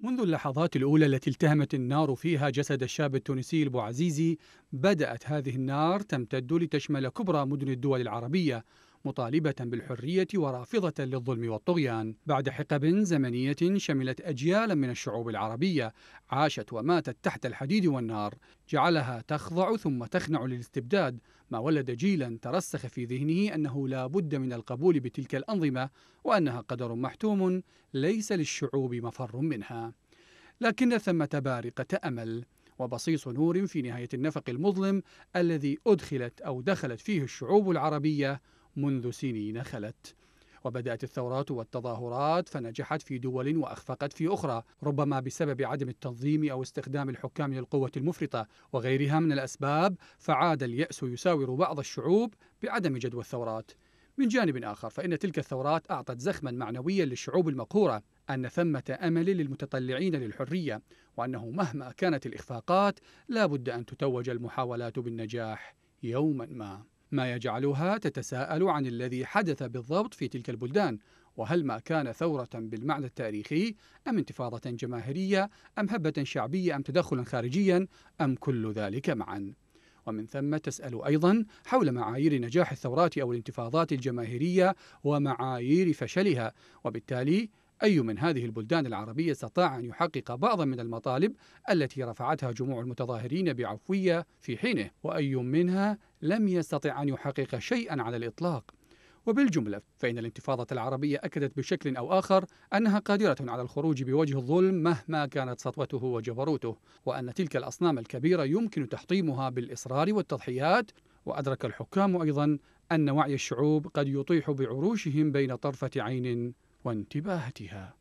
منذ اللحظات الأولى التي التهمت النار فيها جسد الشاب التونسي البوعزيزي بدأت هذه النار تمتد لتشمل كبرى مدن الدول العربية مطالبة بالحرية ورافضة للظلم والطغيان بعد حقب زمنية شملت أجيالا من الشعوب العربية عاشت وماتت تحت الحديد والنار جعلها تخضع ثم تخنع للاستبداد ما ولد جيلا ترسخ في ذهنه أنه لا بد من القبول بتلك الأنظمة وأنها قدر محتوم ليس للشعوب مفر منها لكن ثمة بارقة أمل وبصيص نور في نهاية النفق المظلم الذي أدخلت أو دخلت فيه الشعوب العربية منذ سنين خلت وبدأت الثورات والتظاهرات فنجحت في دول وأخفقت في أخرى ربما بسبب عدم التنظيم أو استخدام الحكام للقوة المفرطة وغيرها من الأسباب فعاد اليأس يساور بعض الشعوب بعدم جدوى الثورات من جانب آخر فإن تلك الثورات أعطت زخما معنويا للشعوب المقهورة أن ثمة أمل للمتطلعين للحرية وأنه مهما كانت الإخفاقات لا بد أن تتوج المحاولات بالنجاح يوما ما ما يجعلها تتساءل عن الذي حدث بالضبط في تلك البلدان وهل ما كان ثورة بالمعنى التاريخي أم انتفاضة جماهيرية أم هبة شعبية أم تدخلا خارجيا أم كل ذلك معا ومن ثم تسأل أيضا حول معايير نجاح الثورات أو الانتفاضات الجماهيرية ومعايير فشلها وبالتالي أي من هذه البلدان العربية استطاع أن يحقق بعضا من المطالب التي رفعتها جموع المتظاهرين بعفوية في حينه وأي منها لم يستطع أن يحقق شيئا على الإطلاق وبالجملة فإن الانتفاضة العربية أكدت بشكل أو آخر أنها قادرة على الخروج بوجه الظلم مهما كانت سطوته وجبروته وأن تلك الأصنام الكبيرة يمكن تحطيمها بالإصرار والتضحيات وأدرك الحكام أيضا أن وعي الشعوب قد يطيح بعروشهم بين طرفة عين وانتباهتها